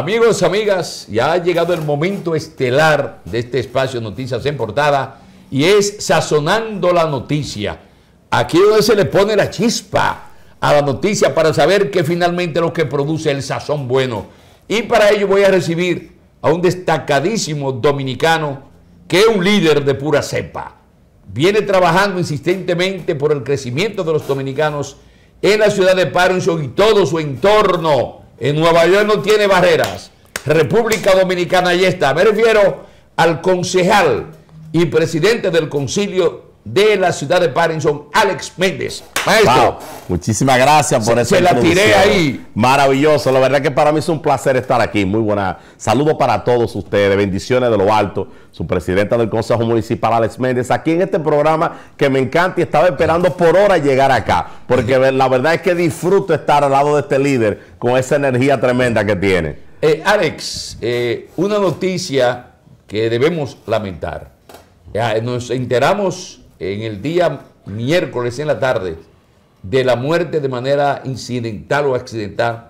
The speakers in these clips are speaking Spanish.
Amigos, amigas, ya ha llegado el momento estelar de este espacio Noticias en Portada y es Sazonando la Noticia. Aquí donde se le pone la chispa a la noticia para saber que finalmente lo que produce el sazón bueno. Y para ello voy a recibir a un destacadísimo dominicano que es un líder de pura cepa. Viene trabajando insistentemente por el crecimiento de los dominicanos en la ciudad de parson y todo su entorno en Nueva York no tiene barreras. República Dominicana ahí está. Me refiero al concejal y presidente del Concilio de la ciudad de Barrington Alex Méndez. Muchísimas gracias por eso. Se la tiré ahí. Maravilloso. La verdad que para mí es un placer estar aquí. Muy buena. Saludos para todos ustedes. Bendiciones de lo alto. Su presidenta del Consejo Municipal, Alex Méndez, aquí en este programa que me encanta y estaba esperando por hora llegar acá. Porque la verdad es que disfruto estar al lado de este líder con esa energía tremenda que tiene. Eh, Alex, eh, una noticia que debemos lamentar. nos enteramos en el día miércoles en la tarde de la muerte de manera incidental o accidental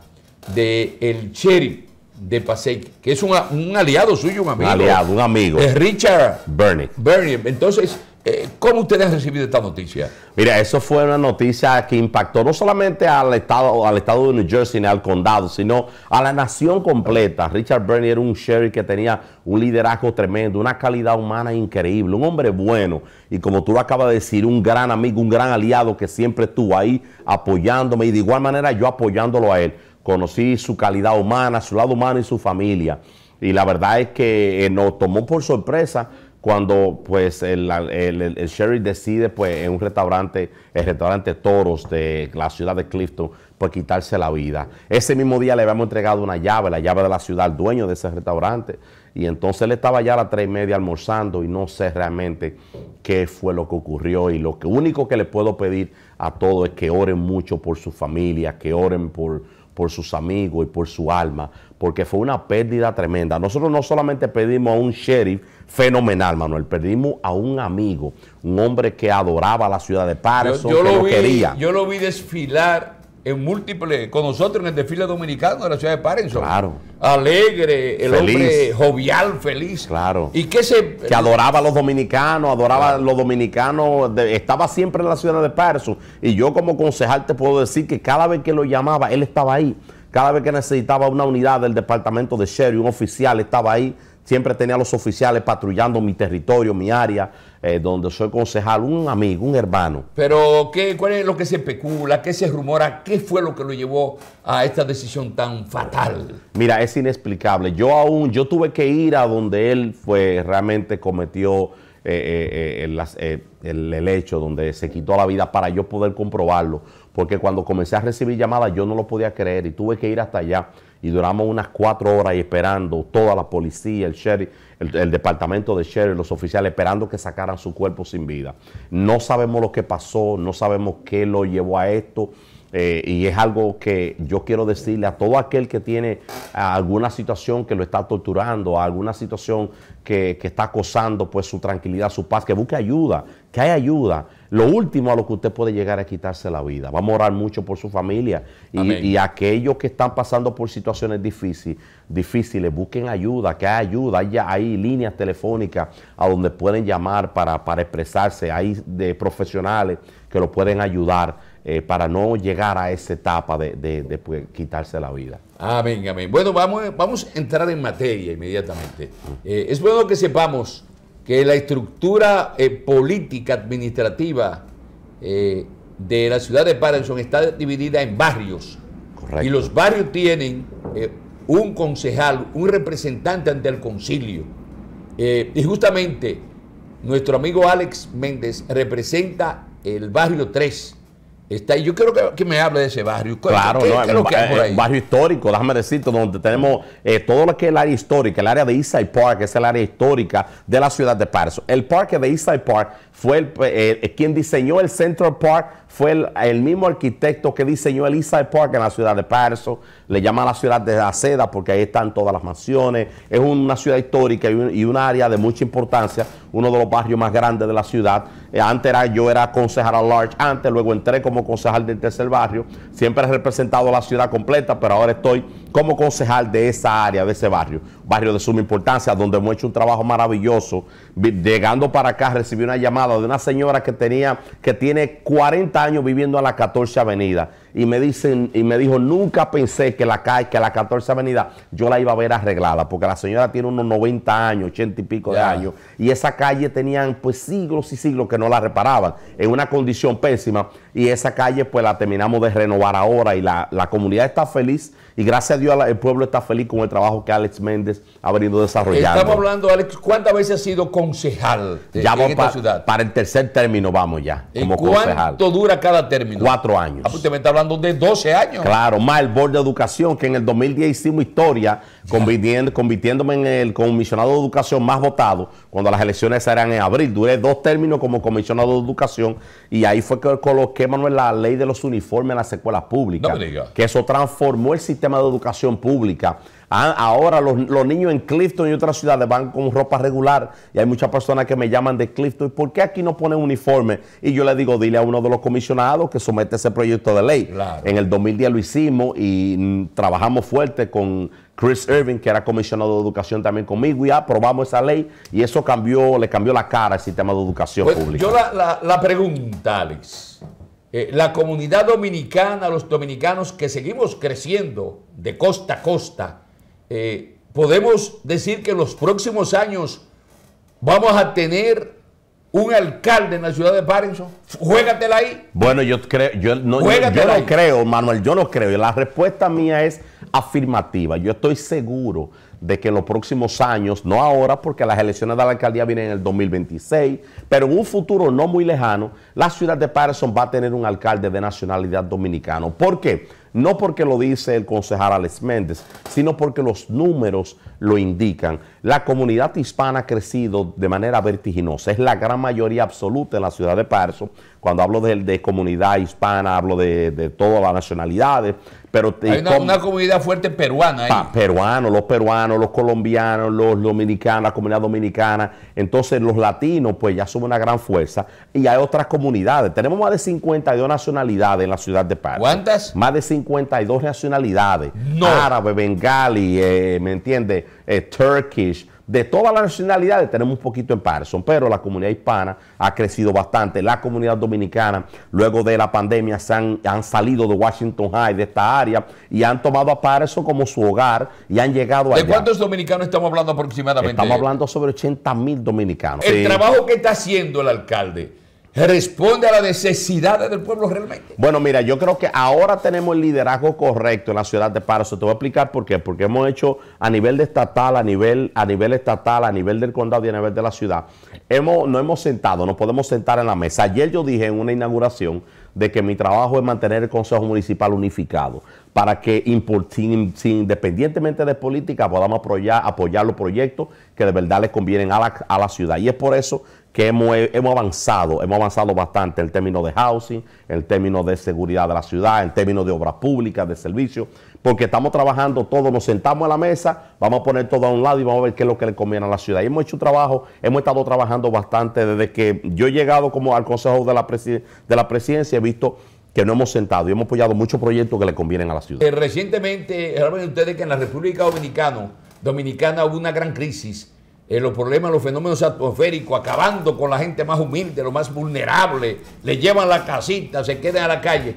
de el sheriff de Pasey, que es un, aliado suyo, un amigo. Un aliado, un amigo. es Richard Bernie. Bernie. Entonces, eh, ¿Cómo ustedes han recibido esta noticia? Mira, eso fue una noticia que impactó no solamente al estado, al estado de New Jersey ni al condado, sino a la nación completa. Richard Bernie era un sheriff que tenía un liderazgo tremendo, una calidad humana increíble, un hombre bueno y como tú lo acabas de decir, un gran amigo, un gran aliado que siempre estuvo ahí apoyándome y de igual manera yo apoyándolo a él. Conocí su calidad humana, su lado humano y su familia. Y la verdad es que eh, nos tomó por sorpresa cuando pues el, el, sheriff decide pues en un restaurante, el restaurante Toros de la ciudad de Clifton, pues quitarse la vida. Ese mismo día le habíamos entregado una llave, la llave de la ciudad, al dueño de ese restaurante. Y entonces él estaba ya a las tres y media almorzando y no sé realmente qué fue lo que ocurrió. Y lo único que le puedo pedir a todos es que oren mucho por su familia, que oren por por sus amigos y por su alma, porque fue una pérdida tremenda. Nosotros no solamente pedimos a un sheriff fenomenal, Manuel, perdimos a un amigo, un hombre que adoraba la ciudad de parís yo, lo, quería. Yo lo vi desfilar en múltiples, con nosotros en el desfile dominicano de la ciudad de París Claro. Alegre, el hombre jovial, feliz. Claro. Y que se. Que adoraba a los dominicanos, adoraba a los dominicanos, estaba siempre en la ciudad de Parenson. Y yo, como concejal, te puedo decir que cada vez que lo llamaba, él estaba ahí. Cada vez que necesitaba una unidad del departamento de Sherry, un oficial estaba ahí. Siempre tenía a los oficiales patrullando mi territorio, mi área. Eh, donde soy concejal, un amigo, un hermano. Pero, ¿qué, ¿cuál es lo que se especula? ¿Qué se rumora? ¿Qué fue lo que lo llevó a esta decisión tan fatal? Mira, es inexplicable. Yo aún, yo tuve que ir a donde él fue, realmente cometió eh, eh, el, hecho donde se quitó la vida para yo poder comprobarlo, porque cuando comencé a recibir llamadas yo no lo podía creer y tuve que ir hasta allá y duramos unas cuatro horas esperando, toda la policía, el sheriff, el, departamento de sheriff, los oficiales, esperando que sacaran su cuerpo sin vida. No sabemos lo que pasó, no sabemos qué lo llevó a esto. Eh, y es algo que yo quiero decirle a todo aquel que tiene alguna situación que lo está torturando, alguna situación que, que está acosando pues su tranquilidad, su paz, que busque ayuda, que hay ayuda lo último a lo que usted puede llegar a quitarse la vida. Va a morar mucho por su familia y, aquellos que están pasando por situaciones difíciles, difíciles busquen ayuda, que hay ayuda, hay, líneas telefónicas a donde pueden llamar para, expresarse, hay de profesionales que lo pueden ayudar. Eh, para no llegar a esa etapa de, pues, quitarse la vida. Amén, amén. Bueno, vamos, vamos a entrar en materia inmediatamente. Eh, es bueno que sepamos que la estructura eh, política administrativa eh, de la ciudad de Patterson está dividida en barrios. Y los barrios tienen eh, un concejal, un representante ante el concilio. y justamente nuestro amigo Alex Méndez representa el barrio 3 yo quiero que, me hable de ese barrio. Claro, no, eh, barrio histórico, déjame decirte, donde tenemos eh, todo lo que es el área histórica, el área de Eastside Park, que es el área histórica de la ciudad de París. El parque de Eastside Park fue eh, quien diseñó el Central Park fue el, mismo arquitecto que diseñó el Eastside Park en la ciudad de Patterson. Le llama la ciudad de la seda porque ahí están todas las mansiones. Es una ciudad histórica y un, área de mucha importancia, uno de los barrios más grandes de la ciudad. Eh, antes yo era concejal a large, antes luego entré como concejal del tercer barrio. Siempre he representado la ciudad completa, pero ahora estoy como concejal de esa área, de ese barrio. Barrio de suma importancia, donde hemos hecho un trabajo maravilloso. Llegando para acá recibí una llamada de una señora que tenía, que tiene 40 años viviendo a la 14 Avenida y me dicen y me dijo, "Nunca pensé que la calle, que la 14 Avenida yo la iba a ver arreglada, porque la señora tiene unos 90 años, 80 y pico de años y esa calle tenían pues siglos y siglos que no la reparaban, en una condición pésima y esa calle pues la terminamos de renovar ahora y la, comunidad está feliz y gracias a Dios el pueblo está feliz con el trabajo que Alex Méndez ha venido desarrollando. Estamos hablando, Alex, ¿cuántas veces ha sido concejal de, ya en ciudad? Para el tercer término vamos ya, como concejal ¿Cuánto dura cada término? Cuatro años. Ah, pues, de 12 años. Claro, más el Board de Educación, que en el 2010 hicimos historia, convirtiéndome en el comisionado de educación más votado, cuando las elecciones eran en abril. Duré dos términos como comisionado de educación y ahí fue que coloqué, Manuel, la ley de los uniformes en las escuelas públicas. Que eso transformó el sistema de educación pública Ah, ahora los, niños en Clifton y otras ciudades van con ropa regular y hay muchas personas que me llaman de Clifton. ¿Y por qué aquí no ponen uniforme? Y yo le digo, dile a uno de los comisionados que somete ese proyecto de ley. En el 2010 lo hicimos y mm, trabajamos fuerte con Chris Irving, que era comisionado de educación también conmigo, y aprobamos esa ley y eso cambió, le cambió la cara al sistema de educación pues, pública. Yo la, la, pregunta, Alex. Eh, la comunidad dominicana, los dominicanos que seguimos creciendo de costa a costa, eh, podemos decir que en los próximos años vamos a tener un alcalde en la ciudad de Patterson? Juégatela ahí. Bueno, yo creo, yo no, yo, creo, Manuel, yo no creo. La respuesta mía es afirmativa. Yo estoy seguro de que en los próximos años, no ahora, porque las elecciones de la alcaldía vienen en el 2026, pero en un futuro no muy lejano, la ciudad de Patterson va a tener un alcalde de nacionalidad dominicano. ¿Por qué? no porque lo dice el concejal Alex Méndez, sino porque los números lo indican. La comunidad hispana ha crecido de manera vertiginosa, es la gran mayoría absoluta en la ciudad de Parso, cuando hablo de, comunidad hispana, hablo de, todas las nacionalidades. Pero eh, Hay una, comunidad fuerte peruana. ahí. Ah, peruanos, los peruanos, los colombianos, los dominicanos, la comunidad dominicana. Entonces los latinos pues ya son una gran fuerza. Y hay otras comunidades. Tenemos más de 52 nacionalidades en la ciudad de Parque. ¿Cuántas? Más de 52 nacionalidades. No. Árabe, bengali, eh, ¿me entiendes? Eh, turkish de todas las nacionalidades tenemos un poquito en parson pero la comunidad hispana ha crecido bastante. La comunidad dominicana, luego de la pandemia, han, salido de Washington High, de esta área, y han tomado a Patterson como su hogar y han llegado a. ¿De cuántos dominicanos estamos hablando aproximadamente? Estamos hablando sobre 80 mil dominicanos. El trabajo que está haciendo el alcalde responde a las necesidades del pueblo realmente. Bueno, mira, yo creo que ahora tenemos el liderazgo correcto en la ciudad de París. Te voy a explicar por qué. Porque hemos hecho a nivel de estatal, a nivel, a nivel estatal, a nivel del condado y a nivel de la ciudad. Hemos, no hemos sentado, no podemos sentar en la mesa. Ayer yo dije en una inauguración de que mi trabajo es mantener el Consejo Municipal unificado para que independientemente de política podamos apoyar, apoyar los proyectos que de verdad les convienen a la, a la ciudad. Y es por eso que hemos, avanzado, hemos avanzado bastante en término de housing, en término de seguridad de la ciudad, en términos de obras públicas, de servicios, porque estamos trabajando todos, nos sentamos a la mesa, vamos a poner todo a un lado y vamos a ver qué es lo que le conviene a la ciudad. Y hemos hecho un trabajo, hemos estado trabajando bastante desde que yo he llegado como al Consejo de la, de la Presidencia, he visto que no hemos sentado y hemos apoyado muchos proyectos que le convienen a la ciudad. Eh, recientemente, saben ustedes que en la República Dominicana, Dominicana hubo una gran crisis en eh, los problemas, los fenómenos atmosféricos, acabando con la gente más humilde, lo más vulnerable, le llevan la casita, se quedan a la calle.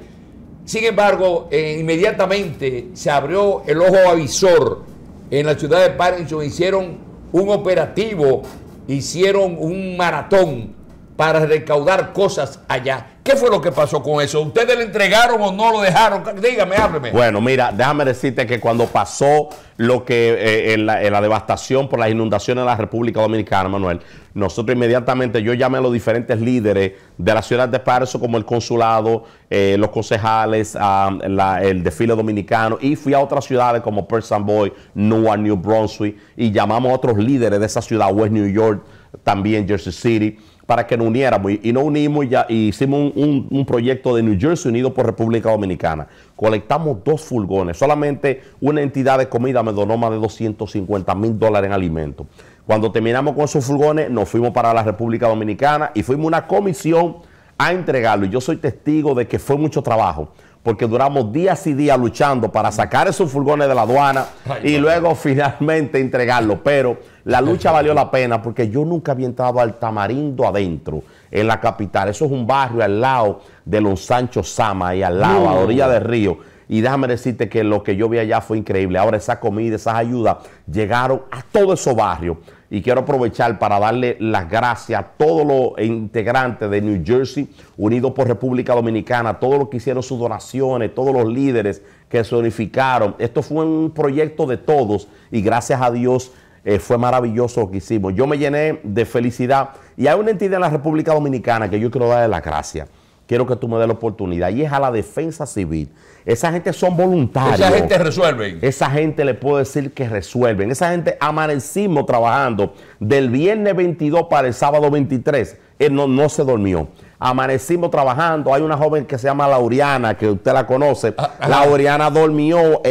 Sin embargo, eh, inmediatamente se abrió el ojo avisor en la ciudad de Parkinson, hicieron un operativo, hicieron un maratón para recaudar cosas allá. ¿Qué fue lo que pasó con eso? ¿Ustedes le entregaron o no lo dejaron? Dígame, hábleme. Bueno, mira, déjame decirte que cuando pasó lo que eh, la, devastación por las inundaciones de la República Dominicana, Manuel, nosotros inmediatamente yo llamé a los diferentes líderes de la ciudad de Parso, como el consulado, eh, los concejales, ah, el desfile dominicano, y fui a otras ciudades como Perth Boy, Newark, New Brunswick, y llamamos a otros líderes de esa ciudad, West New York, también Jersey City para que nos uniéramos y, no nos unimos ya, hicimos un, un, proyecto de New Jersey unido por República Dominicana. Colectamos dos furgones, solamente una entidad de comida me donó más de 250 mil dólares en alimentos. Cuando terminamos con esos furgones, nos fuimos para la República Dominicana y fuimos una comisión a entregarlo. Y yo soy testigo de que fue mucho trabajo porque duramos días y días luchando para sacar esos furgones de la aduana y luego finalmente entregarlo. Pero la lucha valió la pena porque yo nunca había entrado al Tamarindo adentro, en la capital. Eso es un barrio al lado de los Sancho Sama y al lado, a la orilla del río. Y déjame decirte que lo que yo vi allá fue increíble. Ahora esa comida, esas ayudas llegaron a todos esos barrios y quiero aprovechar para darle las gracias a todos los integrantes de New Jersey, unidos por República Dominicana, todos los que hicieron sus donaciones, todos los líderes que se unificaron. Esto fue un proyecto de todos y gracias a Dios eh, fue maravilloso lo que hicimos. Yo me llené de felicidad y hay una entidad en la República Dominicana que yo quiero darle las gracias quiero que tú me des la oportunidad. Y es a la defensa civil. Esa gente son voluntarios. Esa gente resuelve. Esa gente le puedo decir que resuelven. Esa gente amanecimos trabajando del viernes 22 para el sábado 23. Él eh, no, se durmió. Amanecimos trabajando. Hay una joven que se llama Lauriana, que usted la conoce. laureana ah, Lauriana durmió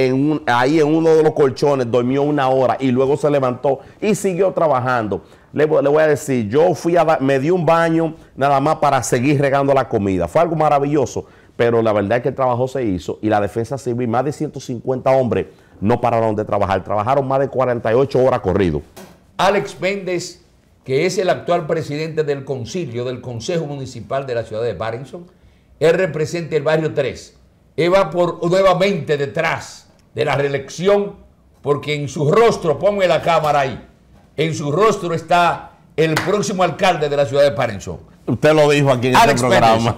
ahí en uno de los colchones, durmió una hora y luego se levantó y siguió trabajando le, voy a decir, yo fui a, me di un baño nada más para seguir regando la comida. Fue algo maravilloso, pero la verdad es que el trabajo se hizo y la defensa civil, más de 150 hombres, no pararon de trabajar. Trabajaron más de 48 horas corrido. Alex Méndez, que es el actual presidente del concilio del Consejo Municipal de la ciudad de Barrington, él representa el barrio 3. Él va por, nuevamente detrás de la reelección, porque en su rostro, ponme la cámara ahí, en su rostro está el próximo alcalde de la ciudad de Parenzo. Usted lo dijo aquí en el este programa.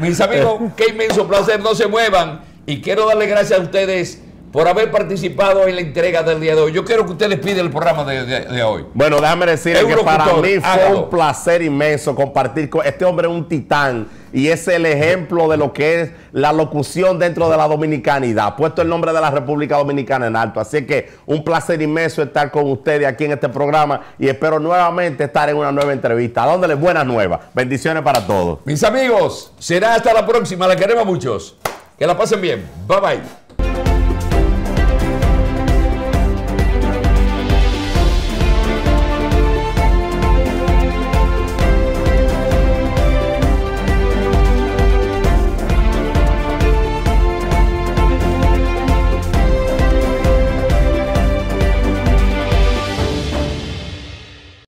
Mis amigos, qué inmenso placer, no se muevan. Y quiero darle gracias a ustedes por haber participado en la entrega del día de hoy. Yo quiero que usted les pida el programa de, hoy. Bueno, déjame decir que para mí fue un placer inmenso compartir con este hombre, un titán, y es el ejemplo de lo que es la locución dentro de la dominicanidad. Puesto el nombre de la República Dominicana en alto. Así que un placer inmenso estar con ustedes aquí en este programa y espero nuevamente estar en una nueva entrevista. Dándoles buenas nuevas. Bendiciones para todos. Mis amigos, será hasta la próxima. La queremos muchos. Que la pasen bien. Bye bye.